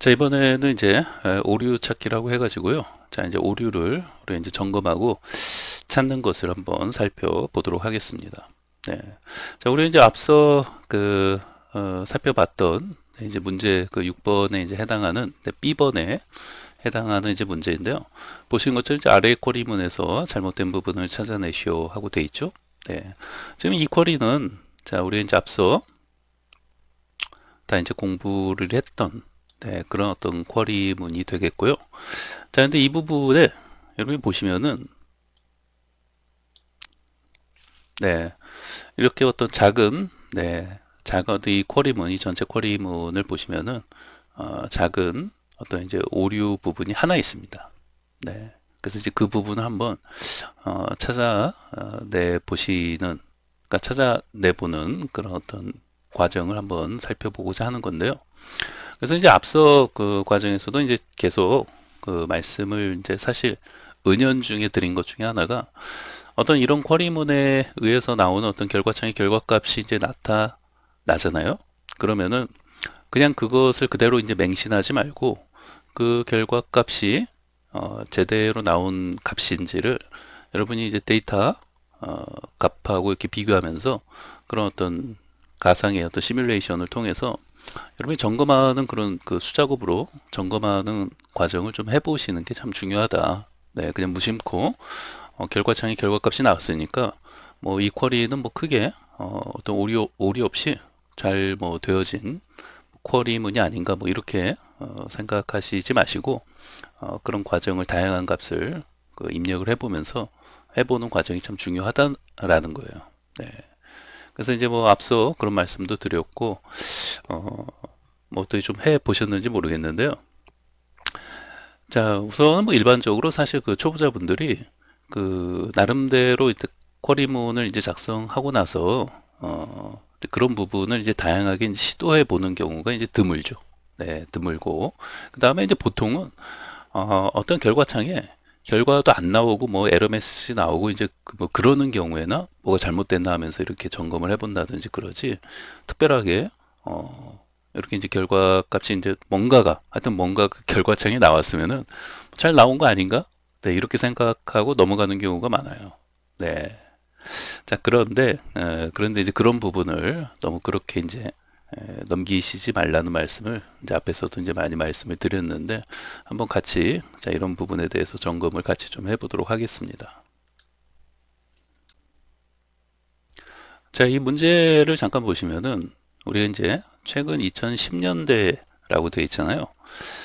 자 이번에는 이제 오류 찾기라고 해가지고요. 자 이제 오류를 우리 이제 점검하고 찾는 것을 한번 살펴보도록 하겠습니다. 네. 자 우리 이제 앞서 그 어, 살펴봤던 이제 문제 그 6번에 이제 해당하는 네, B번에 해당하는 이제 문제인데요. 보시는 것처럼 이제 아래 쿼리문에서 잘못된 부분을 찾아내시오 하고 돼 있죠. 네. 지금 이 쿼리는 자 우리 이제 앞서 다 이제 공부를 했던 네, 그런 어떤 쿼리 문이 되겠고요. 자, 근데 이 부분에 여러분이 보시면은 네, 이렇게 어떤 작은 네, 작은 이 쿼리 문이 전체 쿼리 문을 보시면은 어, 작은 어떤 이제 오류 부분이 하나 있습니다. 네. 그래서 이제 그 부분을 한번 어, 찾아내 어, 보시는 그러니까 찾아내보는 그런 어떤 과정을 한번 살펴보고자 하는 건데요. 그래서 이제 앞서 그 과정에서도 이제 계속 그 말씀을 이제 사실 은연 중에 드린 것 중에 하나가 어떤 이런 쿼리문에 의해서 나오는 어떤 결과창의 결과값이 이제 나타나잖아요. 그러면은 그냥 그것을 그대로 이제 맹신하지 말고 그 결과값이 어 제대로 나온 값인지를 여러분이 이제 데이터 어 값하고 이렇게 비교하면서 그런 어떤 가상의 어떤 시뮬레이션을 통해서 여러분이 점검하는 그런 그 수작업으로 점검하는 과정을 좀 해보시는 게 참 중요하다. 네, 그냥 무심코 어, 결과창에 결과값이 나왔으니까 뭐 이 쿼리는 뭐 크게 어, 어떤 오류 오류 없이 잘 뭐 되어진 쿼리문이 아닌가 뭐 이렇게 어, 생각하시지 마시고 어, 그런 과정을 다양한 값을 그 입력을 해보면서 해보는 과정이 참 중요하다라는 거예요. 네. 그래서 이제 뭐 앞서 그런 말씀도 드렸고 어, 뭐 어떻게 좀 해 보셨는지 모르겠는데요. 자 우선 뭐 일반적으로 사실 그 초보자분들이 그 나름대로 이제 쿼리문을 이제 작성하고 나서 어, 그런 부분을 이제 다양하게 시도해 보는 경우가 이제 드물죠. 네, 드물고 그 다음에 이제 보통은 어, 어떤 결과창에 결과도 안 나오고 뭐 에러 메시지 나오고 이제 그 뭐 그러는 경우에나 뭐가 잘못됐나 하면서 이렇게 점검을 해본다든지 그러지 특별하게 어 이렇게 이제 결과 값이 이제 뭔가가 하여튼 뭔가 그 결과창이 나왔으면은 잘 나온 거 아닌가? 네 이렇게 생각하고 넘어가는 경우가 많아요. 네. 자 그런데 에, 그런데 이제 그런 부분을 너무 그렇게 이제 넘기시지 말라는 말씀을 이제 앞에서도 이제 많이 말씀을 드렸는데 한번 같이 자 이런 부분에 대해서 점검을 같이 좀 해보도록 하겠습니다. 자이 문제를 잠깐 보시면은 우리가 이제 최근 2010년대라고 되어 있잖아요.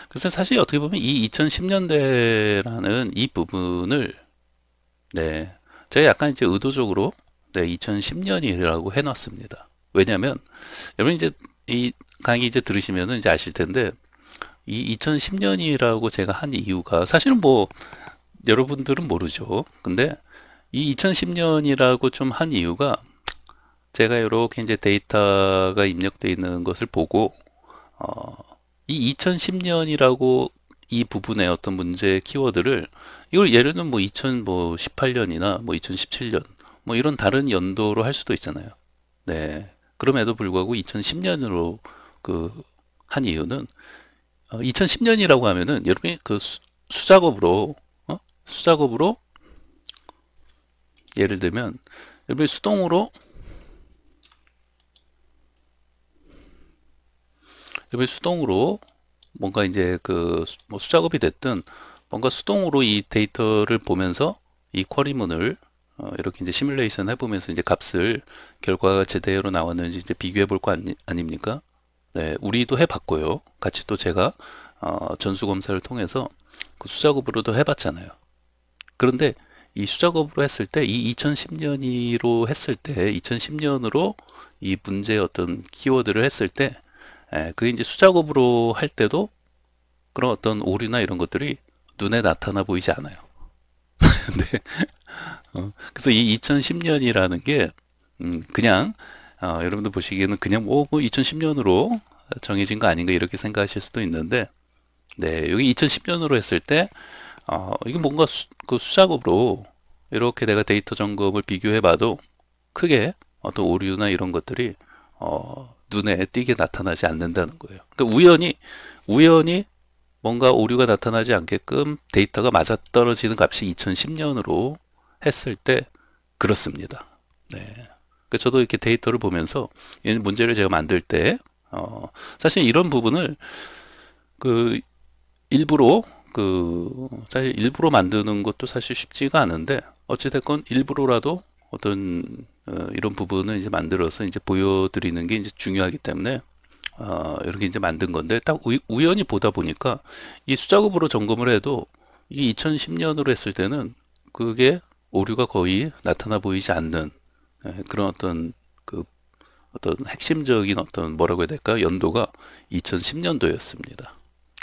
그래서 사실 어떻게 보면 이 2010년대라는 이 부분을 네 제가 약간 이제 의도적으로 네 2010년이라고 해놨습니다. 왜냐하면 여러분 이제 이 강의 이제 들으시면은 이제 아실 텐데 이 2010년이라고 제가 한 이유가 사실은 뭐 여러분들은 모르죠. 근데 이 2010년이라고 좀 한 이유가 제가 이렇게 이제 데이터가 입력되어 있는 것을 보고 어, 이 2010년이라고 이 부분의 어떤 문제 키워드를 이걸 예를 들면 뭐 2018년이나 뭐 2017년 뭐, 뭐 이런 다른 연도로 할 수도 있잖아요. 네. 그럼에도 불구하고 2010년으로 그 한 이유는 2010년이라고 어, 하면은 여러분이 그 수, 작업으로 어? 수작업으로 예를 들면 여러분이 수동으로 여러분이 수동으로 뭔가 이제 그뭐 수작업이 됐든 뭔가 수동으로 이 데이터를 보면서 이 쿼리문을 어, 이렇게 이제 시뮬레이션 해보면서 이제 값을 결과가 제대로 나왔는지 이제 비교해 볼 거 아니, 아닙니까? 네, 우리도 해봤고요. 같이 또 제가 어, 전수검사를 통해서 그 수작업으로도 해봤잖아요. 그런데 이 수작업으로 했을 때 이 2010년으로 했을 때 2010년으로 이 문제의 어떤 키워드를 했을 때 예, 그게 이제 수작업으로 할 때도 그런 어떤 오류나 이런 것들이 눈에 나타나 보이지 않아요. 근데 네. 어? 그래서 이 2010년이라는 게 음, 그냥 어, 여러분들 보시기에는 그냥 뭐, 뭐 2010년으로 정해진 거 아닌가 이렇게 생각하실 수도 있는데 네 여기 2010년으로 했을 때 어, 이게 뭔가 수, 그 수작업으로 이렇게 내가 데이터 점검을 비교해 봐도 크게 어떤 오류나 이런 것들이 어, 눈에 띄게 나타나지 않는다는 거예요 그러니까 우연히 우연히 뭔가 오류가 나타나지 않게끔 데이터가 맞아떨어지는 값이 2010년으로 했을 때 그렇습니다. 네. 그러니까 저도 이렇게 데이터를 보면서 이 문제를 제가 만들 때 어, 사실 이런 부분을 그 일부러 그 사실 일부러 만드는 것도 사실 쉽지가 않은데 어찌 됐건 일부러라도 어떤 어, 이런 부분을 이제 만들어서 이제 보여드리는 게 이제 중요하기 때문에 어, 이렇게 이제 만든 건데 딱 우, 연히 보다 보니까 이 수작업으로 점검을 해도 이게 2010년으로 했을 때는 그게 오류가 거의 나타나 보이지 않는 예, 그런 어떤 그 어떤 핵심적인 어떤 뭐라고 해야 될까 연도가 2010년도였습니다.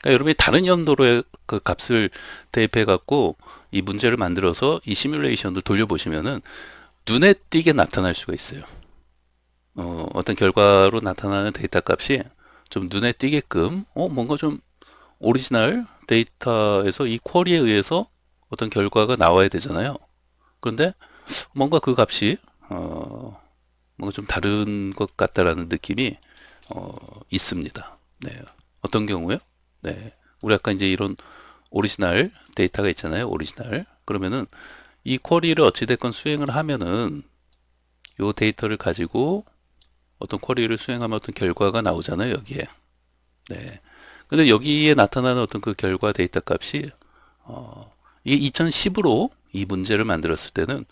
그러니까 여러분이 다른 연도로의 그 값을 대입해 갖고 이 문제를 만들어서 이 시뮬레이션을 돌려보시면은 눈에 띄게 나타날 수가 있어요. 어, 어떤 결과로 나타나는 데이터 값이 좀 눈에 띄게끔 어 뭔가 좀 오리지널 데이터에서 이 쿼리에 의해서 어떤 결과가 나와야 되잖아요. 근데 뭔가 그 값이 어, 뭔가 좀 다른 것 같다라는 느낌이 어, 있습니다. 네. 어떤 경우요? 네. 우리 아까 이제 이런 오리지널 데이터가 있잖아요. 오리지널. 그러면은 이 쿼리를 어찌됐건 수행을 하면은 요 데이터를 가지고 어떤 쿼리를 수행하면 어떤 결과가 나오잖아요. 여기에. 네. 근데 여기에 나타나는 어떤 그 결과 데이터 값이 어, 이 2010으로 이 문제를 만들었을 때는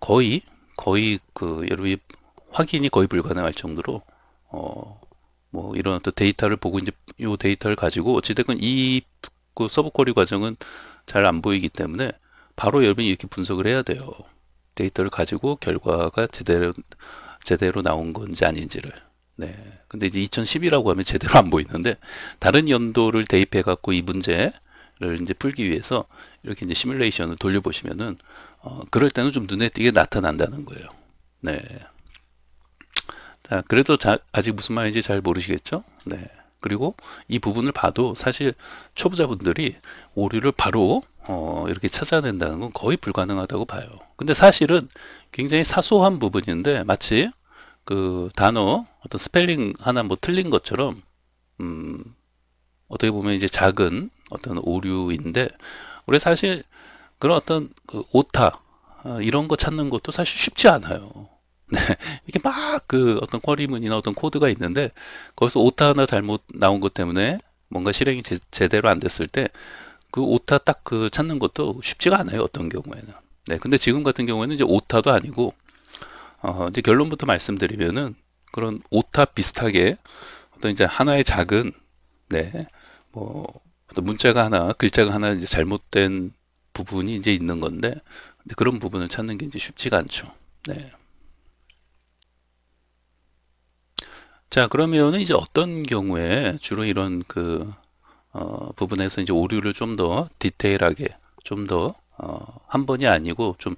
거의 거의 그 여러분이 확인이 거의 불가능할 정도로 어 뭐 이런 어떤 데이터를 보고 이제 요 데이터를 가지고 어찌됐건 이그 서브쿼리 과정은 잘 안 보이기 때문에 바로 여러분이 이렇게 분석을 해야 돼요. 데이터를 가지고 결과가 제대로 제대로 나온 건지 아닌지를. 네. 근데 이제 2010이라고 하면 제대로 안 보이는데 다른 연도를 대입해 갖고 이 문제를 이제 풀기 위해서 이렇게 이제 시뮬레이션을 돌려보시면은 어, 그럴 때는 좀 눈에 띄게 나타난다는 거예요. 네. 자, 그래도 자, 아직 무슨 말인지 잘 모르시겠죠? 네. 그리고 이 부분을 봐도 사실 초보자분들이 오류를 바로 어, 이렇게 찾아낸다는 건 거의 불가능하다고 봐요. 근데 사실은 굉장히 사소한 부분인데 마치 그 단어 어떤 스펠링 하나 뭐 틀린 것처럼 음, 어떻게 보면 이제 작은 어떤 오류인데 우리 사실 그런 어떤 그 오타 어, 이런 거 찾는 것도 사실 쉽지 않아요. 네. 이게 막 그 어떤 쿼리문이나 어떤 코드가 있는데 거기서 오타 하나 잘못 나온 것 때문에 뭔가 실행이 제, 대로안 됐을 때 그 오타 딱 그 찾는 것도 쉽지가 않아요. 어떤 경우에는. 네. 근데 지금 같은 경우에는 이제 오타도 아니고 어 이제 결론부터 말씀드리면은 그런 오타 비슷하게 어떤 이제 하나의 작은 네. 뭐 어떤 문자가 하나, 글자가 하나 이제 잘못된 부분이 이제 있는 건데 그런 부분을 찾는 게 이제 쉽지가 않죠. 네. 자, 그러면 이제 어떤 경우에 주로 이런 그 어, 부분에서 이제 오류를 좀 더 디테일하게 좀 더한 어, 번이 아니고 좀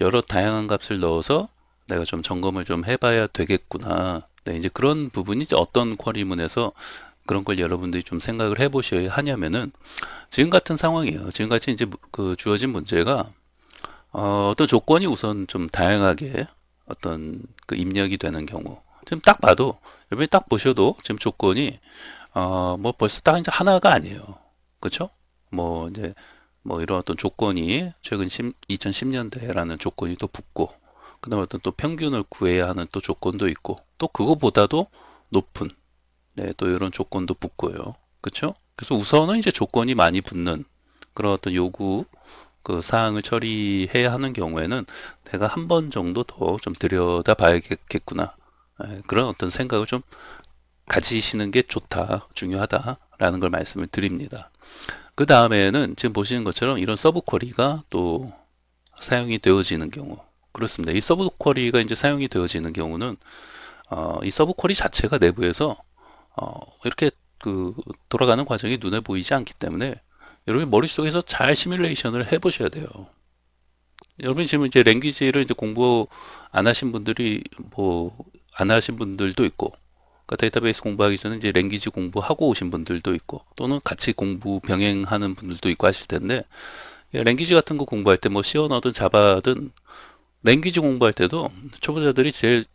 여러 다양한 값을 넣어서 내가 좀 점검을 좀 해봐야 되겠구나. 네, 이제 그런 부분이 이제 어떤 쿼리문에서 그런 걸 여러분들이 좀 생각을 해 보셔야 하냐면은 지금 같은 상황이에요. 지금 같이 이제 그 주어진 문제가 어, 어떤 조건이 우선 좀 다양하게 어떤 그 입력이 되는 경우 지금 딱 봐도 여러분이 딱 보셔도 지금 조건이 어, 뭐 벌써 딱 이제 하나가 아니에요. 그렇죠? 뭐 이제 뭐 이런 어떤 조건이 최근 10, 2010년대라는 조건이 또 붙고 그다음에 어떤 또 평균을 구해야 하는 또 조건도 있고 또 그거보다도 높은 네, 또 이런 조건도 붙고요. 그쵸 그래서 우선은 이제 조건이 많이 붙는 그런 어떤 요구 그 사항을 처리해야 하는 경우에는 내가 한 번 정도 더 좀 들여다 봐야겠구나. 예, 그런 어떤 생각을 좀 가지시는 게 좋다, 중요하다라는 걸 말씀을 드립니다. 그 다음에는 지금 보시는 것처럼 이런 서브 쿼리가 또 사용이 되어지는 경우 그렇습니다. 이 서브 쿼리가 이제 사용이 되어지는 경우는 어, 이 서브 쿼리 자체가 내부에서 어, 이렇게 그 돌아가는 과정이 눈에 보이지 않기 때문에 여러분 머릿속에서 잘 시뮬레이션을 해보셔야 돼요. 여러분 지금 이제 랭귀지를 이제 공부 안 하신 분들이 뭐 안 하신 분들도 있고 그러니까 데이터베이스 공부하기 전에 이제 랭귀지 공부하고 오신 분들도 있고 또는 같이 공부 병행하는 분들도 있고 하실 텐데 예, 랭귀지 같은 거 공부할 때뭐 시어너든 자바든 랭귀지 공부할 때도 초보자들이 제일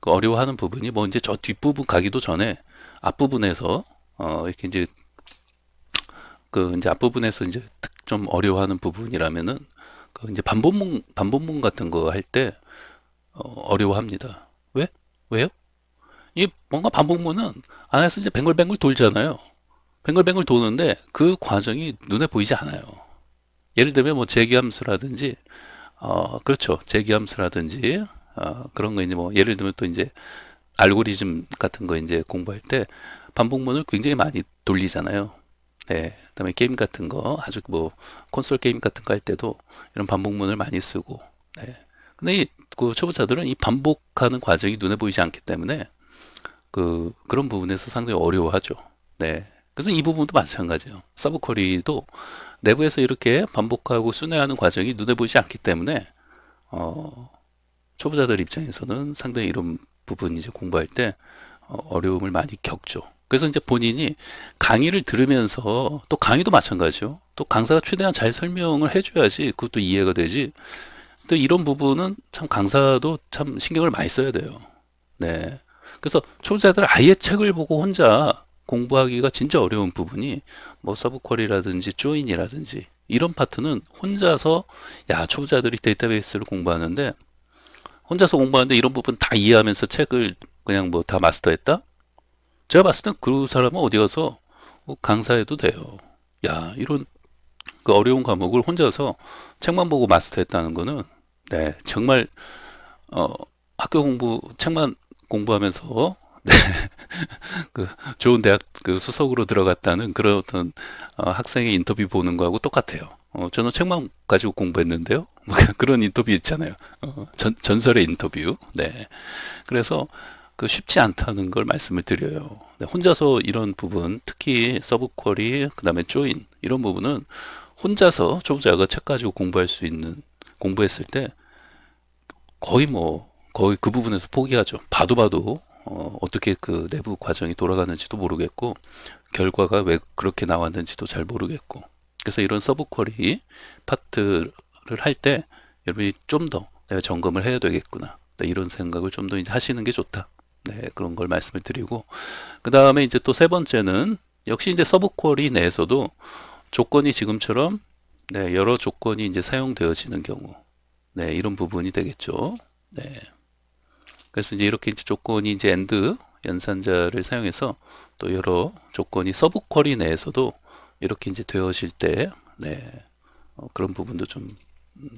그 어려워하는 부분이 뭐 이제 저 뒷부분 가기도 전에 앞부분에서 어 이렇게 이제 그 이제 앞부분에서 이제 좀 어려워하는 부분이라면은 그 이제 반복문 반복문 같은 거 할 때 어, 려워합니다 왜? 왜요? 이 뭔가 반복문은 안에서 이제 뱅글뱅글 돌잖아요. 뱅글뱅글 도는데 그 과정이 눈에 보이지 않아요. 예를 들면 뭐 제기함수라든지 어 그렇죠. 제기함수라든지 어, 그런 거 이제 뭐 예를 들면 또 이제 알고리즘 같은 거 이제 공부할 때 반복문을 굉장히 많이 돌리잖아요. 네. 그다음에 게임 같은 거 아주 뭐 콘솔 게임 같은 거 할 때도 이런 반복문을 많이 쓰고. 네. 근데 이그 초보자들은 이 반복하는 과정이 눈에 보이지 않기 때문에 그 그런 부분에서 상당히 어려워하죠. 네. 그래서 이 부분도 마찬가지예요. 서브 쿼리도 내부에서 이렇게 반복하고 순회하는 과정이 눈에 보이지 않기 때문에 어, 초보자들 입장에서는 상당히 이런 부분 이제 공부할 때 어, 어려움을 많이 겪죠. 그래서 이제 본인이 강의를 들으면서 또 강의도 마찬가지죠. 또 강사가 최대한 잘 설명을 해줘야지 그것도 이해가 되지. 또 이런 부분은 참 강사도 참 신경을 많이 써야 돼요. 네. 그래서 초보자들 아예 책을 보고 혼자 공부하기가 진짜 어려운 부분이 뭐 서브쿼리라든지 조인이라든지 이런 파트는 혼자서 야 초보자들이 데이터베이스를 공부하는데 혼자서 공부하는데 이런 부분 다 이해하면서 책을 그냥 뭐 다 마스터했다? 제가 봤을 땐그 사람은 어디 가서 뭐 강사해도 돼요. 야, 이런 그 어려운 과목을 혼자서 책만 보고 마스터했다는 거는 네, 정말 어, 학교 공부 책만 공부하면서 네, 그 좋은 대학 그 수석으로 들어갔다는 그런 어떤 어, 학생의 인터뷰 보는 거하고 똑같아요. 어, 저는 책만 가지고 공부했는데요. 그런 인터뷰 있잖아요. 어, 전, 전설의 인터뷰. 네. 그래서 그 쉽지 않다는 걸 말씀을 드려요. 네, 혼자서 이런 부분, 특히 서브쿼리, 그 다음에 조인, 이런 부분은 혼자서 초보자가 책 가지고 공부할 수 있는, 공부했을 때 거의 뭐, 거의 그 부분에서 포기하죠. 봐도 봐도 어, 어떻게 그 내부 과정이 돌아가는지도 모르겠고 결과가 왜 그렇게 나왔는지도 잘 모르겠고 그래서 이런 서브 쿼리 파트를 할 때 여러분이 좀 더 내가 점검을 해야 되겠구나 네, 이런 생각을 좀 더 이제 하시는 게 좋다 네, 그런 걸 말씀을 드리고 그 다음에 이제 또 세 번째는 역시 이제 서브 쿼리 내에서도 조건이 지금처럼 네, 여러 조건이 이제 사용되어지는 경우 네, 이런 부분이 되겠죠. 네. 그래서 이제 이렇게 이제 조건이 이제 엔드 연산자를 사용해서 또 여러 조건이 서브 쿼리 내에서도 이렇게 이제 되어질 때, 네, 어, 그런 부분도 좀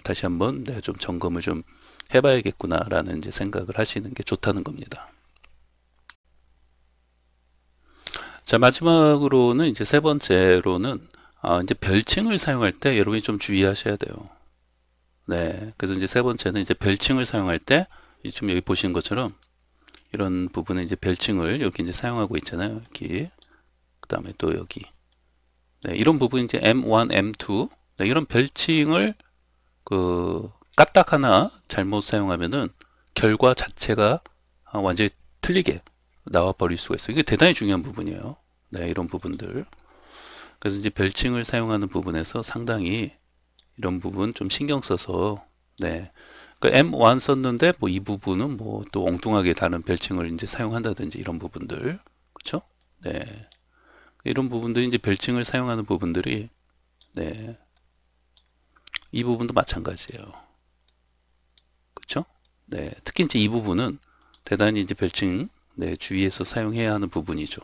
다시 한번 내가 네, 좀 점검을 좀 해봐야겠구나라는 이제 생각을 하시는 게 좋다는 겁니다. 자, 마지막으로는 이제 세 번째로는 아, 이제 별칭을 사용할 때 여러분이 좀 주의하셔야 돼요. 네. 그래서 이제 세 번째는 이제 별칭을 사용할 때 지금 여기 보시는 것처럼 이런 부분에 이제 별칭을 여기 이제 사용하고 있잖아요. 여기. 그 다음에 또 여기. 네, 이런 부분 이제 M1, M2 네, 이런 별칭을 그 까딱 하나 잘못 사용하면은 결과 자체가 아, 완전히 틀리게 나와 버릴 수가 있어요. 이게 대단히 중요한 부분이에요. 네, 이런 부분들. 그래서 이제 별칭을 사용하는 부분에서 상당히 이런 부분 좀 신경 써서 네. 그 M1 썼는데 뭐 이 부분은 뭐 또 엉뚱하게 다른 별칭을 이제 사용한다든지 이런 부분들. 그렇죠? 네. 이런 부분도이 이제 별칭을 사용하는 부분들이 네. 이 부분도 마찬가지예요. 그렇죠? 네. 특히 이제 이 부분은 대단히 이제 별칭 네, 주의해서 사용해야 하는 부분이죠.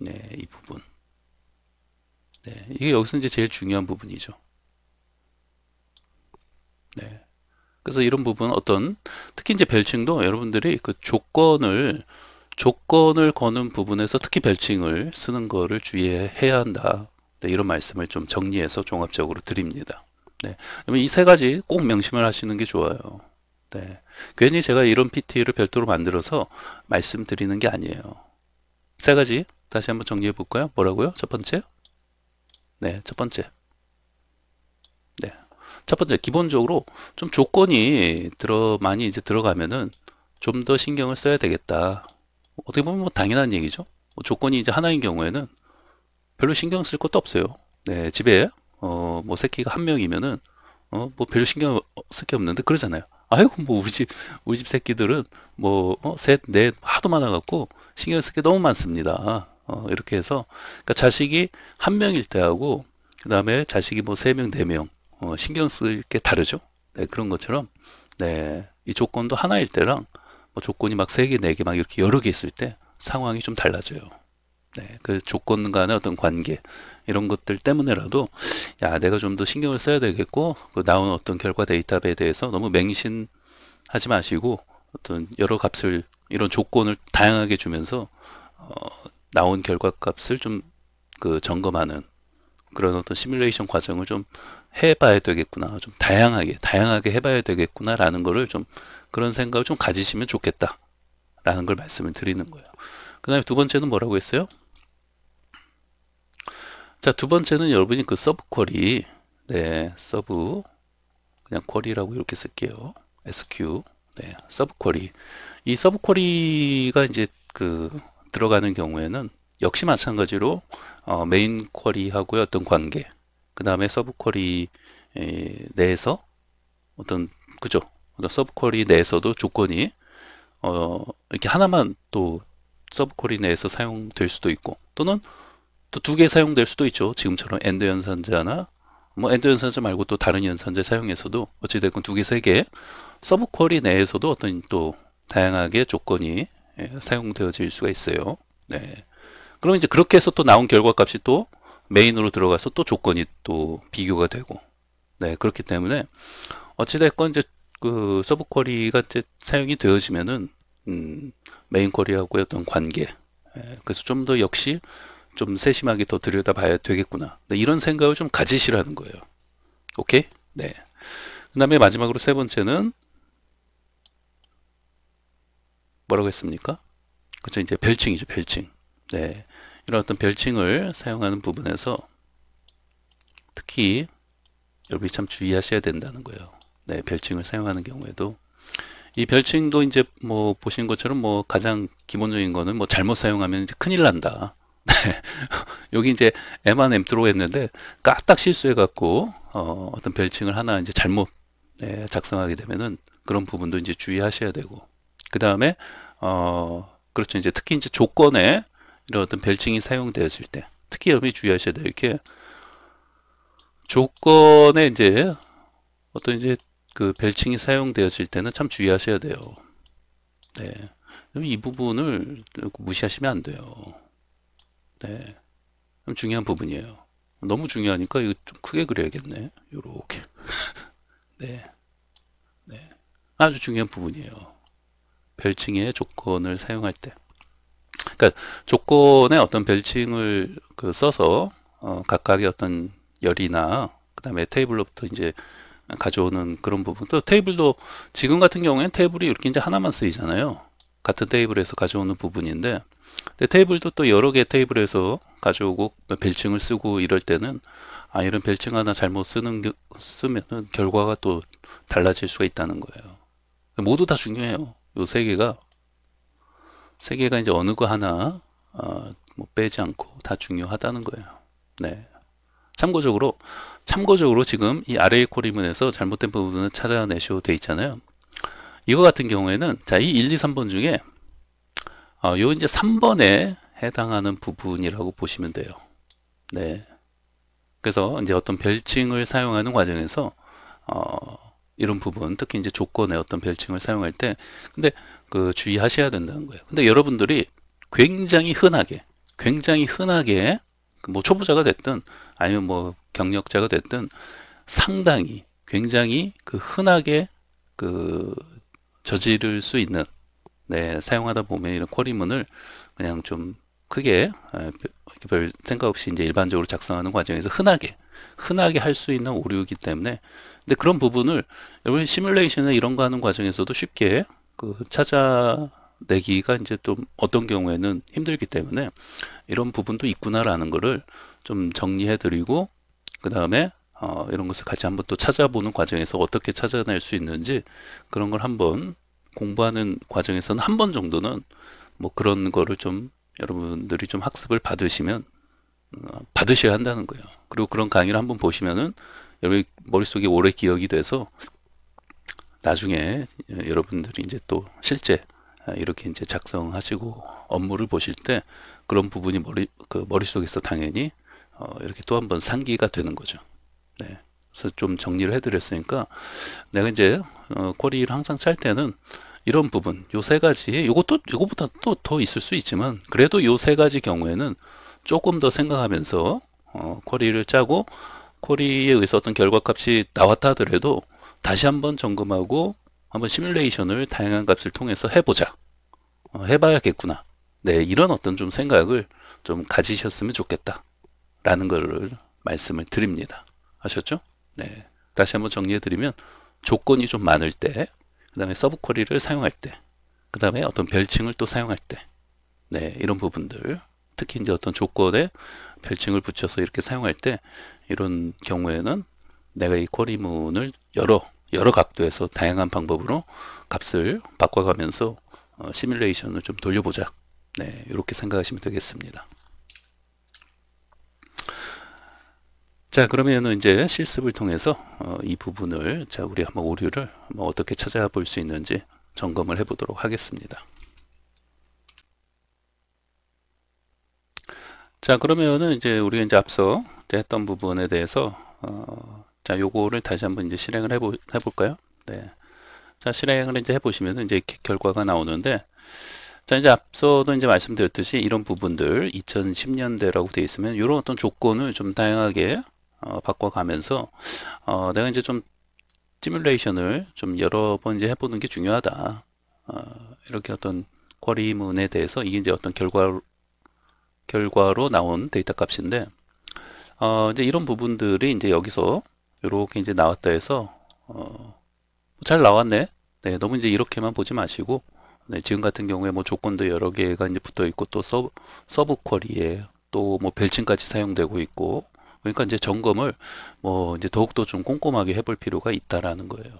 네, 이 부분. 네, 이게 여기서 이제 제일 중요한 부분이죠. 네. 그래서 이런 부분 어떤 특히 이제 별칭도 여러분들이 그 조건을 조건을 거는 부분에서 특히 벨칭을 쓰는 것을 주의해야 한다. 네, 이런 말씀을 좀 정리해서 종합적으로 드립니다. 네, 이세 가지 꼭 명심을 하시는 게 좋아요. 네, 괜히 제가 이런 PT를 별도로 만들어서 말씀드리는 게 아니에요. 세 가지 다시 한번 정리해 볼까요? 뭐라고요? 첫 번째? 네, 첫 번째. 네. 첫 번째, 기본적으로 좀 조건이 들어, 많이 이제 들어가면은 좀 더 신경을 써야 되겠다. 어떻게 보면 뭐 당연한 얘기죠. 뭐 조건이 이제 하나인 경우에는 별로 신경 쓸 것도 없어요. 네, 집에 어, 뭐 새끼가 한 명이면은 어, 뭐 별로 신경 쓸 게 없는데 그러잖아요. 아이고 뭐 우리 집 우리 집 새끼들은 뭐셋넷 어, 하도 많아갖고 신경 쓸 게 너무 많습니다. 어, 이렇게 해서 그러니까 자식이 한 명일 때하고 그 다음에 자식이 뭐 세 명 네명 어, 신경 쓸 게 다르죠. 네, 그런 것처럼 네, 이 조건도 하나일 때랑 뭐 조건이 막 세개네개막 네 이렇게 여러 개 있을 때 상황이 좀 달라져요. 네, 그 조건 간의 어떤 관계 이런 것들 때문에라도 야 내가 좀 더 신경을 써야 되겠고 그 나온 어떤 결과 데이터에 대해서 너무 맹신하지 마시고 어떤 여러 값을 이런 조건을 다양하게 주면서 어, 나온 결과 값을 좀 그 점검하는 그런 어떤 시뮬레이션 과정을 좀 해봐야 되겠구나. 좀 다양하게, 다양하게 해봐야 되겠구나라는 거를 좀 그런 생각을 좀 가지시면 좋겠다. 라는 걸 말씀을 드리는 거예요. 그 다음에 두 번째는 뭐라고 했어요? 자, 두 번째는 여러분이 그 서브 쿼리, 네, 서브, 그냥 쿼리라고 이렇게 쓸게요. SQ, 네, 서브 쿼리. 이 서브 쿼리가 이제 그 들어가는 경우에는 역시 마찬가지로 어, 메인 쿼리하고의 어떤 관계, 그 다음에 서브쿼리 내에서 어떤 그죠 어떤 서브쿼리 내에서도 조건이 어, 이렇게 하나만 또 서브쿼리 내에서 사용될 수도 있고 또는 또 두 개 사용될 수도 있죠 지금처럼 엔드 연산자나 뭐 엔드 연산자 말고 또 다른 연산자 사용해서도 어찌됐건 두 개 세 개 서브쿼리 내에서도 어떤 또 다양하게 조건이 사용되어질 수가 있어요 네. 그럼 이제 그렇게 해서 또 나온 결과 값이 또 메인으로 들어가서 또 조건이 또 비교가 되고 네 그렇기 때문에 어찌됐건 이제 그 서브 쿼리가 이제 사용이 되어지면은 음, 메인 쿼리하고의 어떤 관계 예, 그래서 좀 더 역시 좀 세심하게 더 들여다봐야 되겠구나 네, 이런 생각을 좀 가지시라는 거예요 오케이 네그 다음에 마지막으로 세 번째는 뭐라고 했습니까 그쵸 이제 별칭이죠 별칭 네 이런 어떤 별칭을 사용하는 부분에서 특히 여러분이 참 주의하셔야 된다는 거예요. 네, 별칭을 사용하는 경우에도 이 별칭도 이제 뭐 보신 것처럼 뭐 가장 기본적인 거는 뭐 잘못 사용하면 이제 큰일 난다. 네. 여기 이제 M1, M2로 했는데 까딱 실수해갖고 어, 떤 별칭을 하나 이제 잘못 네, 작성하게 되면은 그런 부분도 이제 주의하셔야 되고 그 다음에 어 그렇죠 이제 특히 이제 조건에 이런 어떤 별칭이 사용되었을 때 특히 여러분이 주의하셔야 될 게 조건에 이제 어떤 이제 그 별칭이 사용되었을 때는 참 주의하셔야 돼요. 네. 이 부분을 무시하시면 안 돼요. 네. 중요한 부분이에요. 너무 중요하니까 이거 좀 크게 그려야겠네. 요렇게. 네. 네. 아주 중요한 부분이에요. 별칭의 조건을 사용할 때. 그러니까 조건에 어떤 별칭을 그 써서 어, 각각의 어떤 열이나 그다음에 테이블로부터 이제 가져오는 그런 부분. 또 테이블도 지금 같은 경우에는 테이블이 이렇게 이제 하나만 쓰이잖아요. 같은 테이블에서 가져오는 부분인데 테이블도 또 여러 개 테이블에서 가져오고 별칭을 쓰고 이럴 때는 아 이런 별칭 하나 잘못 쓰는 쓰면은 결과가 또 달라질 수가 있다는 거예요. 모두 다 중요해요. 요 세 개가 세 개가 이제 어느 거 하나 어, 뭐 빼지 않고 다 중요하다는 거예요. 네. 참고적으로 참고적으로 지금 이 아래의 코리문에서 잘못된 부분을 찾아내시오 돼 있잖아요. 이거 같은 경우에는 자, 이 1, 2, 3번 중에 어, 요 이제 3번에 해당하는 부분이라고 보시면 돼요. 네. 그래서 이제 어떤 별칭을 사용하는 과정에서 어, 이런 부분 특히 이제 조건의 어떤 별칭을 사용할 때 근데 그 주의하셔야 된다는 거예요 근데 여러분들이 굉장히 흔하게 굉장히 흔하게 그 뭐 초보자가 됐든 아니면 뭐 경력자가 됐든 상당히 굉장히 그 흔하게 그 저지를 수 있는 네, 사용하다 보면 이런 쿼리문을 그냥 좀 크게 아, 별 생각 없이 이제 일반적으로 작성하는 과정에서 흔하게 흔하게 할 수 있는 오류이기 때문에 근데 그런 부분을 여러분 시뮬레이션이나 이런 거 하는 과정에서도 쉽게 그 찾아내기가 이제 또 어떤 경우에는 힘들기 때문에 이런 부분도 있구나라는 거를 좀 정리해 드리고 그 다음에 어, 이런 것을 같이 한번 또 찾아보는 과정에서 어떻게 찾아낼 수 있는지 그런 걸 한번 공부하는 과정에서는 한 번 정도는 뭐 그런 거를 좀 여러분들이 좀 학습을 받으시면 어, 받으셔야 한다는 거예요. 그리고 그런 강의를 한번 보시면은 여러분 머릿속에 오래 기억이 돼서 나중에 여러분들이 이제 또 실제 이렇게 이제 작성하시고 업무를 보실 때 그런 부분이 머리 그 머릿속에서 당연히 어, 이렇게 또 한 번 상기가 되는 거죠. 네. 그래서 좀 정리를 해드렸으니까 내가 이제 어, 쿼리를 항상 짤 때는 이런 부분 요 세 가지 요것도 요거보다 또 더 있을 수 있지만 그래도 요 세 가지 경우에는 조금 더 생각하면서 어, 쿼리를 짜고 쿼리에 의해서 어떤 결과값이 나왔다 하더라도 다시 한번 점검하고 한번 시뮬레이션을 다양한 값을 통해서 해보자 어, 해봐야겠구나 네 이런 어떤 좀 생각을 좀 가지셨으면 좋겠다 라는 걸 말씀을 드립니다 아셨죠? 네 다시 한번 정리해 드리면 조건이 좀 많을 때그 다음에 서브 쿼리를 사용할 때그 다음에 어떤 별칭을 또 사용할 때 네, 이런 부분들 특히 이제 어떤 조건에 별칭을 붙여서 이렇게 사용할 때 이런 경우에는 내가 이 쿼리문을 여러 여러 각도에서 다양한 방법으로 값을 바꿔가면서 어, 시뮬레이션을 좀 돌려보자 네 이렇게 생각하시면 되겠습니다 자 그러면은 이제 실습을 통해서 어, 이 부분을 자 우리 한번 오류를 한번 어떻게 찾아볼 수 있는지 점검을 해 보도록 하겠습니다 자 그러면은 이제 우리가 이제 앞서 이제 했던 부분에 대해서 어, 자 요거를 다시 한번 이제 실행을 해보, 해볼까요 네. 자 실행을 이제 해보시면 이제 결과가 나오는데 자 이제 앞서도 이제 말씀드렸듯이 이런 부분들 2010년대라고 되어 있으면 이런 어떤 조건을 좀 다양하게 어, 바꿔가면서 어, 내가 이제 좀 시뮬레이션을 좀 여러 번 이제 해보는 게 중요하다 어, 이렇게 어떤 쿼리문에 대해서 이게 이제 어떤 결과 결과로 나온 데이터 값인데 어, 이제 이런 부분들이 이제 여기서 이렇게 이제 나왔다 해서 어, 뭐 잘 나왔네. 네, 너무 이제 이렇게만 보지 마시고 네, 지금 같은 경우에 뭐 조건도 여러 개가 이제 붙어 있고 또 서브, 서브 쿼리에 또뭐 벨칭까지 사용되고 있고 그러니까 이제 점검을 뭐 이제 더욱더 좀 꼼꼼하게 해 볼 필요가 있다라는 거예요.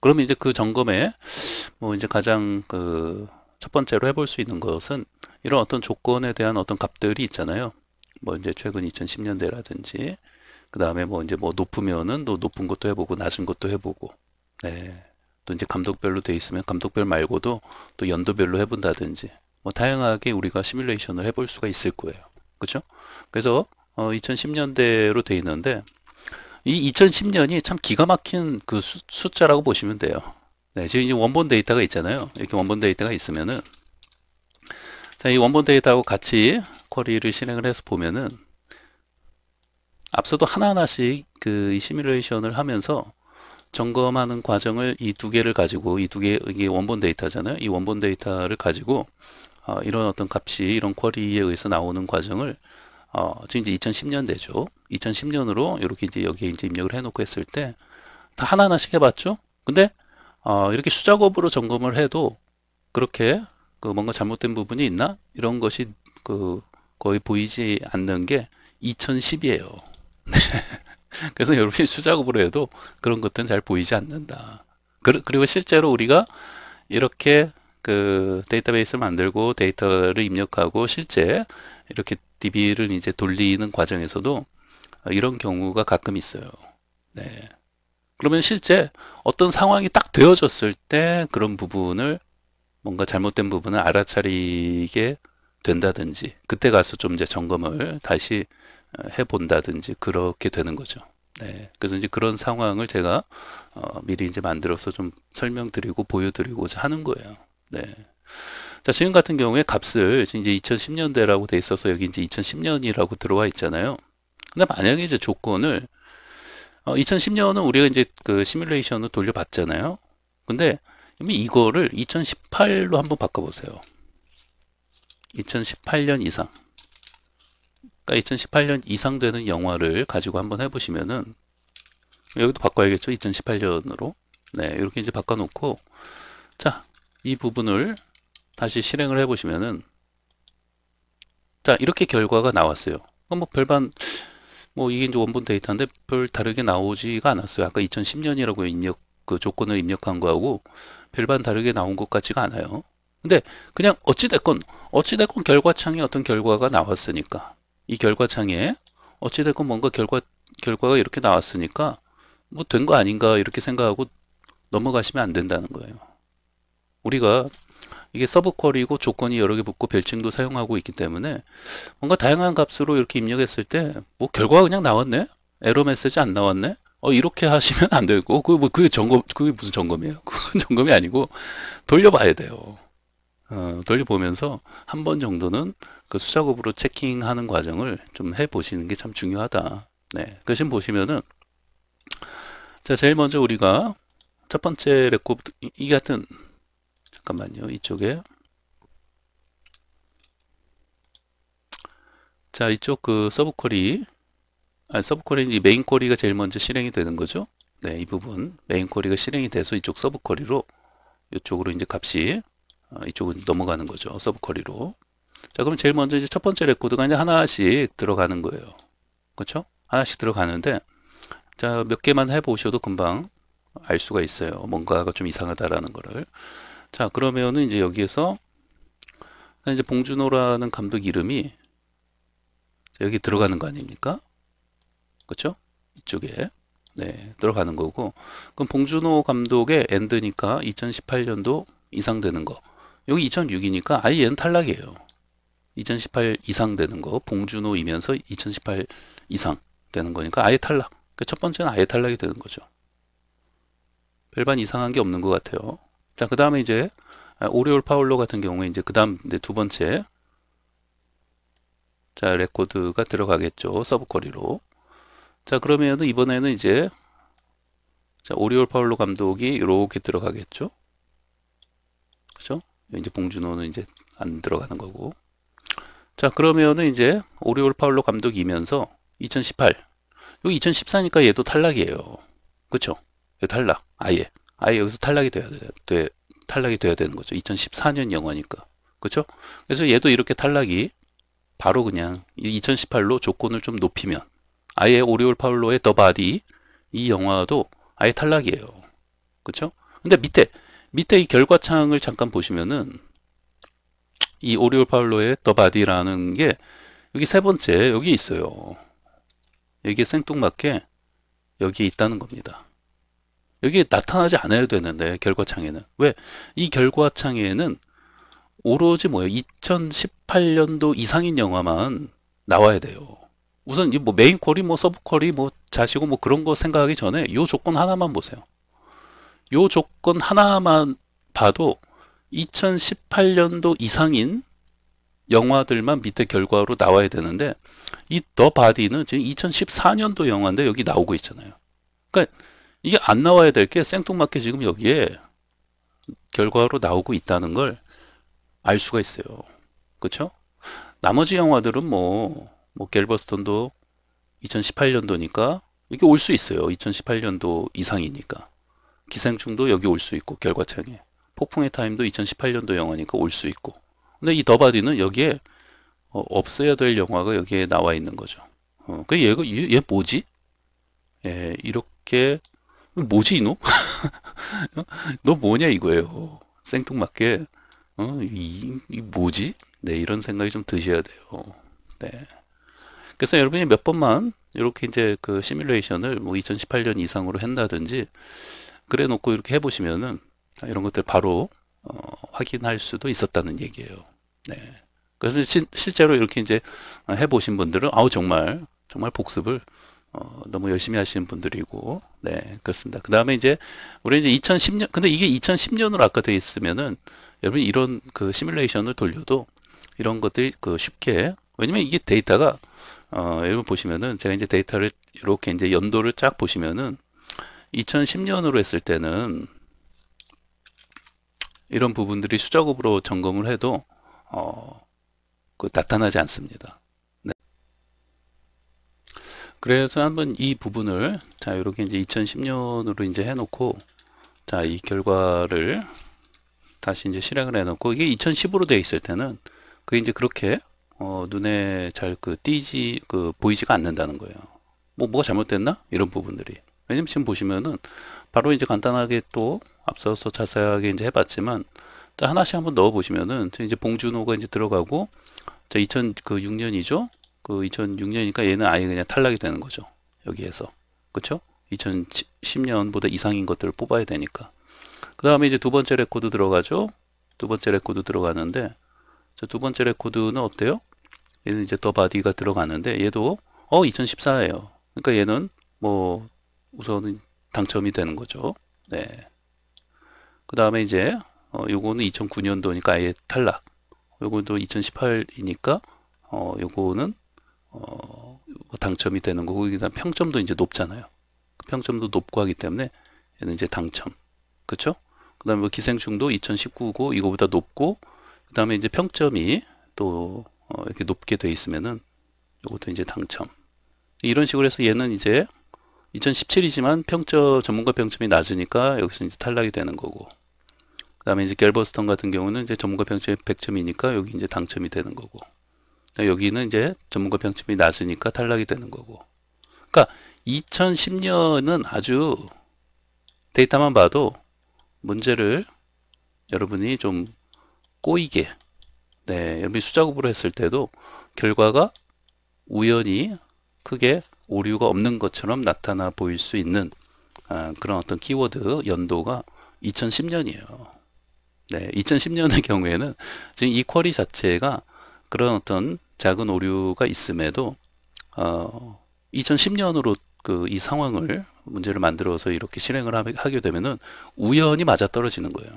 그러면 이제 그 점검에 뭐 이제 가장 그첫 번째로 해볼 수 있는 것은 이런 어떤 조건에 대한 어떤 값들이 있잖아요. 뭐 이제 최근 2010년대라든지 그 다음에 뭐 이제 뭐 높으면은 또 높은 것도 해보고 낮은 것도 해보고 네. 또 이제 감독별로 돼 있으면 감독별 말고도 또 연도별로 해본다든지 뭐 다양하게 우리가 시뮬레이션을 해볼 수가 있을 거예요. 그죠? 그래서 어 2010년대로 돼 있는데 이 2010년이 참 기가 막힌 그 수, 숫자라고 보시면 돼요. 네, 지금 이제 원본 데이터가 있잖아요. 이렇게 원본 데이터가 있으면은 자, 이 원본 데이터하고 같이 쿼리를 실행을 해서 보면은 앞서도 하나하나씩 그 시뮬레이션을 하면서 점검하는 과정을 이 두 개를 가지고 이 두개 이게 원본 데이터잖아요. 이 원본 데이터를 가지고 어, 이런 어떤 값이 이런 쿼리에 의해서 나오는 과정을 어, 지금 이제 2010년대죠. 2010년으로 이렇게 이제 여기에 이제 입력을 해놓고 했을 때 다 하나하나씩 해봤죠. 근데 어, 이렇게 수작업으로 점검을 해도 그렇게 그 뭔가 잘못된 부분이 있나 이런 것이 그 거의 보이지 않는 게 2010이에요. 그래서 여러분이 수작업으로 해도 그런 것들은 잘 보이지 않는다. 그리고 실제로 우리가 이렇게 그 데이터베이스를 만들고 데이터를 입력하고 실제 이렇게 DB를 이제 돌리는 과정에서도 이런 경우가 가끔 있어요. 네. 그러면 실제 어떤 상황이 딱 되어졌을 때 그런 부분을 뭔가 잘못된 부분을 알아차리게 된다든지 그때 가서 좀 이제 점검을 다시 어, 해본다든지 그렇게 되는 거죠. 네. 그래서 이제 그런 상황을 제가 어, 미리 이제 만들어서 좀 설명드리고 보여드리고자 하는 거예요. 네. 자, 지금 같은 경우에 값을 이제 2010년대라고 돼 있어서 여기 이제 2010년이라고 들어와 있잖아요. 근데 만약에 이제 조건을 어, 2010년은 우리가 이제 그 시뮬레이션을 돌려봤잖아요. 근데 이거를 2018로 한번 바꿔보세요. 2018년 이상. 그러니까 2018년 이상 되는 영화를 가지고 한번 해보시면은 여기도 바꿔야겠죠. 2018년으로. 네, 이렇게 이제 바꿔놓고 자, 이 부분을 다시 실행을 해보시면은 자, 이렇게 결과가 나왔어요. 뭐 별반 뭐 이게 이제 원본 데이터인데 별 다르게 나오지가 않았어요. 아까 2010년이라고 입력 그 조건을 입력한 거하고 별반 다르게 나온 것 같지가 않아요. 근데 그냥 어찌됐건 어찌됐건 결과창에 어떤 결과가 나왔으니까 이 결과창에 어찌됐건 뭔가 결과 결과가 이렇게 나왔으니까 뭐 된 거 아닌가 이렇게 생각하고 넘어가시면 안 된다는 거예요. 우리가 이게 서브 쿼리고 조건이 여러 개 붙고 별칭도 사용하고 있기 때문에 뭔가 다양한 값으로 이렇게 입력했을 때 뭐 결과가 그냥 나왔네? 에러 메시지 안 나왔네? 어 이렇게 하시면 안 되고 그게 뭐 그게 점검 그게 무슨 점검이에요? 그건 점검이 아니고 돌려봐야 돼요. 어, 돌려보면서 한 번 정도는 그 수작업으로 체킹하는 과정을 좀 해보시는 게 참 중요하다. 네. 그신 보시면은 자 제일 먼저 우리가 첫 번째 레코드 이 같은 잠깐만요. 이쪽에 자 이쪽 그 서브쿼리 아니 서브쿼리 메인 쿼리가 제일 먼저 실행이 되는 거죠. 네, 이 부분 메인 쿼리가 실행이 돼서 이쪽 서브 쿼리로 이쪽으로 이제 값이 어, 이쪽으로 넘어가는 거죠. 서브 쿼리로. 자, 그럼 제일 먼저 이제 첫 번째 레코드가 이제 하나씩 들어가는 거예요. 그렇죠? 하나씩 들어가는데 자, 몇 개만 해 보셔도 금방 알 수가 있어요. 뭔가가 좀 이상하다라는 거를. 자 그러면은 이제 여기에서 이제 봉준호라는 감독 이름이 여기 들어가는 거 아닙니까? 그쵸 이쪽에 네 들어가는 거고 그럼 봉준호 감독의 엔드니까 2018년도 이상 되는 거 여기 2006이니까 아예 엔 탈락이에요 2018 이상 되는 거 봉준호이면서 2018 이상 되는 거니까 아예 탈락 그첫 그러니까 번째는 아예 탈락이 되는 거죠 별반 이상한 게 없는 것 같아요 자, 그 다음에 이제 아, 오리올 파울로 같은 경우에 이제 그 다음 두 번째 자 레코드가 들어가겠죠 서브거리로 자 그러면은 이번에는 이제 자 오리올 파울로 감독이 이렇게 들어가겠죠 그죠 이제 봉준호는 이제 안 들어가는 거고 자 그러면은 이제 오리올 파울로 감독이면서 2018 여기 2014니까 얘도 탈락이에요 그쵸 얘 탈락 아예 아예 여기서 탈락이 돼야 돼, 돼 탈락이 돼야 되는 거죠. 2014년 영화니까. 그렇죠? 그래서 얘도 이렇게 탈락이 바로 그냥 2018로 조건을 좀 높이면 아예 오리올 파울로의 더 바디 이 영화도 아예 탈락이에요. 그렇죠? 근데 밑에 밑에 이 결과창을 잠깐 보시면은 이 오리올 파울로의 더 바디라는 게 여기 세 번째 여기 있어요. 여기에 생뚱맞게 여기에 있다는 겁니다. 여기 나타나지 않아야 되는데 결과창에는 왜? 이 결과창에는 오로지 뭐예요? 2018년도 이상인 영화만 나와야 돼요. 우선 이 뭐 메인 쿼리, 뭐 서브 쿼리, 뭐 자시고 뭐 그런 거 생각하기 전에 요 조건 하나만 보세요. 요 조건 하나만 봐도 2018년도 이상인 영화들만 밑에 결과로 나와야 되는데 이 더 바디는 지금 2014년도 영화인데 여기 나오고 있잖아요. 그러니까 이게 안 나와야 될 게 생뚱맞게 지금 여기에 결과로 나오고 있다는 걸 알 수가 있어요. 그렇죠? 나머지 영화들은 뭐, 뭐 갤버스턴도 2018년도니까 이게 올 수 있어요. 2018년도 이상이니까. 기생충도 여기 올 수 있고 결과창에. 폭풍의 타임도 2018년도 영화니까 올 수 있고. 근데 이 더바디는 여기에 어, 없어야 될 영화가 여기에 나와 있는 거죠. 어, 그 얘가 얘, 얘 뭐지? 예, 이렇게 뭐지 이놈? 어? 너 뭐냐 이거예요. 생뚱맞게 어, 이, 이 뭐지? 네 이런 생각이 좀 드셔야 돼요. 네. 그래서 여러분이 몇 번만 이렇게 이제 그 시뮬레이션을 뭐 2018년 이상으로 한다든지 그래 놓고 이렇게 해보시면은 이런 것들 바로 어, 확인할 수도 있었다는 얘기예요. 네. 그래서 시, 실제로 이렇게 이제 해보신 분들은 아우 정말 정말 복습을 어, 너무 열심히 하시는 분들이고 네 그렇습니다. 그 다음에 이제 우리 이제 2010년 근데 이게 2010년으로 아까 돼 있으면은 여러분 이런 그 시뮬레이션을 돌려도 이런 것들이 그 쉽게 왜냐면 이게 데이터가 어, 여러분 보시면은 제가 이제 데이터를 이렇게 이제 연도를 쫙 보시면은 2010년으로 했을 때는 이런 부분들이 수작업으로 점검을 해도 어, 그 나타나지 않습니다. 그래서 한번 이 부분을 자 이렇게 이제 2010년으로 이제 해놓고 자 이 결과를 다시 이제 실행을 해놓고 이게 2010으로 돼 있을 때는 그게 이제 그렇게 어, 눈에 잘 그 띄지 그 보이지가 않는다는 거예요. 뭐 뭐가 잘못됐나 이런 부분들이 왜냐면 지금 보시면은 바로 이제 간단하게 또 앞서서 자세하게 이제 해봤지만 자, 하나씩 한번 넣어 보시면은 이제 봉준호가 이제 들어가고 자 2006년이죠 그 2006년이니까 얘는 아예 그냥 탈락이 되는 거죠. 여기에서. 그쵸? 2010년보다 이상인 것들을 뽑아야 되니까. 그 다음에 이제 두 번째 레코드 들어가죠. 두 번째 레코드 들어가는데 저 두 번째 레코드는 어때요? 얘는 이제 더 바디가 들어가는데 얘도 어 2014예요. 그러니까 얘는 뭐 우선 당첨이 되는 거죠. 네. 그 다음에 이제 어, 요거는 2009년도니까 아예 탈락. 요거도 2018이니까 어 요거는 어, 당첨이 되는 거고 거기다 평점도 이제 높잖아요. 그 평점도 높고 하기 때문에 얘는 이제 당첨. 그쵸 그다음에 뭐 기생충도 2019고 이거보다 높고 그다음에 이제 평점이 또 어, 이렇게 높게 돼 있으면은 이것도 이제 당첨. 이런 식으로 해서 얘는 이제 2017이지만 평점 전문가 평점이 낮으니까 여기서 이제 탈락이 되는 거고. 그다음에 이제 겔버스턴 같은 경우는 이제 전문가 평점이 100점이니까 여기 이제 당첨이 되는 거고. 여기는 이제 전문가 평점이 낮으니까 탈락이 되는 거고. 그러니까 2010년은 아주 데이터만 봐도 문제를 여러분이 좀 꼬이게 네, 여러 수작업으로 했을 때도 결과가 우연히 크게 오류가 없는 것처럼 나타나 보일 수 있는 아, 그런 어떤 키워드 연도가 2010년이에요. 네, 2010년의 경우에는 지금 이 쿼리 자체가 그런 어떤 작은 오류가 있음에도 어, 2010년으로 그 이 상황을 문제를 만들어서 이렇게 실행을 하게 되면은 우연히 맞아떨어지는 거예요.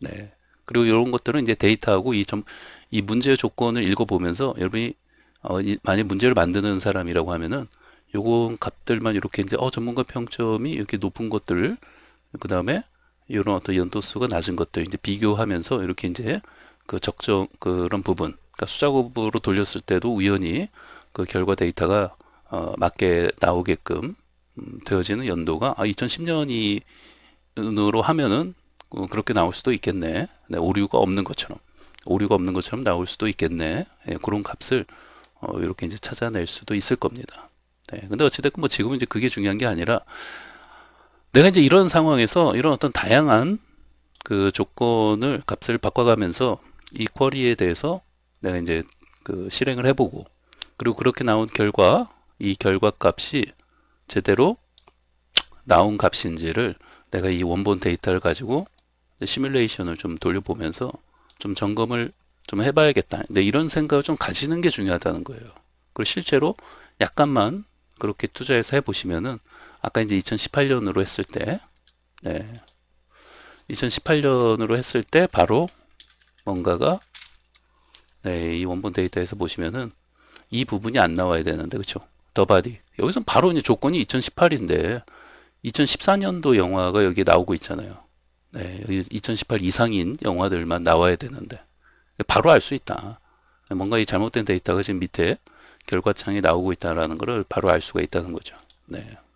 네. 그리고 이런 것들은 이제 데이터하고 이좀 이 문제 조건을 읽어보면서 여러분이 어, 이, 만약 문제를 만드는 사람이라고 하면은 요건 값들만 이렇게 이제 어 전문가 평점이 이렇게 높은 것들 그 다음에 이런 어떤 연도수가 낮은 것들 이제 비교하면서 이렇게 이제 그 적정 그런 부분 그러니까 수작업으로 돌렸을 때도 우연히 그 결과 데이터가 어, 맞게 나오게끔 음, 되어지는 연도가 아, 2010년이 으로 하면은 어, 그렇게 나올 수도 있겠네. 네, 오류가 없는 것처럼 오류가 없는 것처럼 나올 수도 있겠네. 네, 그런 값을 어, 이렇게 이제 찾아낼 수도 있을 겁니다. 네, 근데 어찌됐건 뭐 지금 이제 그게 중요한 게 아니라 내가 이제 이런 상황에서 이런 어떤 다양한 그 조건을 값을 바꿔가면서 이 쿼리에 대해서 내가 이제 그 실행을 해보고 그리고 그렇게 나온 결과 이 결과 값이 제대로 나온 값인지를 내가 이 원본 데이터를 가지고 시뮬레이션을 좀 돌려보면서 좀 점검을 좀 해봐야겠다. 근데 이런 생각을 좀 가지는 게 중요하다는 거예요. 그리고 실제로 약간만 그렇게 투자해서 해보시면은 아까 이제 2018년으로 했을 때, 네. 2018년으로 했을 때 바로 뭔가가 네, 이 원본 데이터에서 보시면은 이 부분이 안 나와야 되는데 그렇죠? 더 바디. 여기서 바로 이제 조건이 2018인데 2014년도 영화가 여기 나오고 있잖아요. 네, 여기 2018 이상인 영화들만 나와야 되는데 바로 알 수 있다. 뭔가 이 잘못된 데이터가 지금 밑에 결과창이 나오고 있다라는 것을 바로 알 수가 있다는 거죠. 네.